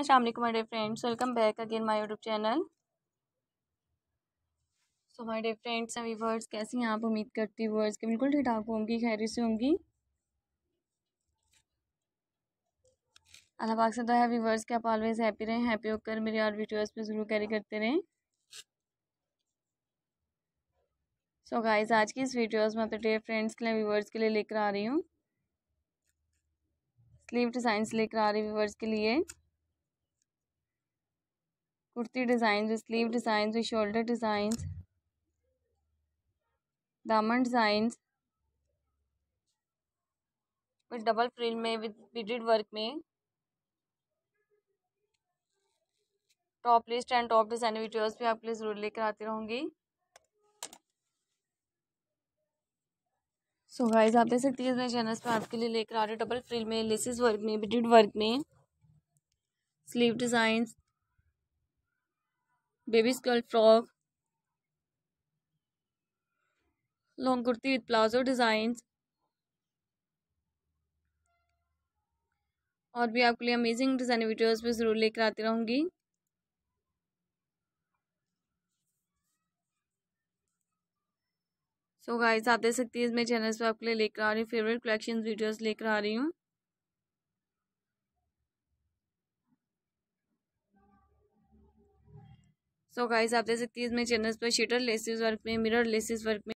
अस्सलाम my my friends welcome back again my YouTube channel so my dear friends अभी वर्ड्स कैसे हैं आप उम्मीद करती हूँ वर्ड्स के बिल्कुल ठीक ठाक होंगी खैर से होंगी अल्लाह पाक से तो है व्यूवर्स के आप ऑलवेज हैप्पी रहें हैप्पी होकर मेरे और वीडियोस पे ज़रूर कैरी करते रहें सो so गाइज आज की इस वीडियोज़ में अपने डेयर फ्रेंड्स के लिए वीवर्स के लिए लेकर आ रही हूँ स्लीव डिज़ाइंस लेकर आ रही हूँ व्यूवर्स के लिए kurti design sleeve design shoulder design दामन डिज़ाइन विद डबल फ्रिल में विद बीडेड वर्क में top list and top design videos भी आपके लिए ज़रूर लेकर आती रहूँगी सो so गाइज आप देख सकती है मैं चैनल्स पे आपके लिए लेकर आ रही हूँ डबल फ्रिल में लेसिस वर्क में बिडिड वर्क में sleeve designs babies girl frock long kurti with palazzo design और भी आपके लिए अमेजिंग डिज़ाइन वीडियोस भी ज़रूर लेकर आती रहूंगी सो गाइस आप देख सकती है मेरे चैनल पर आपके लिए लेकर आ रही हूँ फेवरेट कलेक्शन वीडियोस लेकर आ रही हूँ सो गाइस आप देख सकती है इसमें चैनल पर शीटर लेसिस वर्क में मिरर लेसिस वर्क में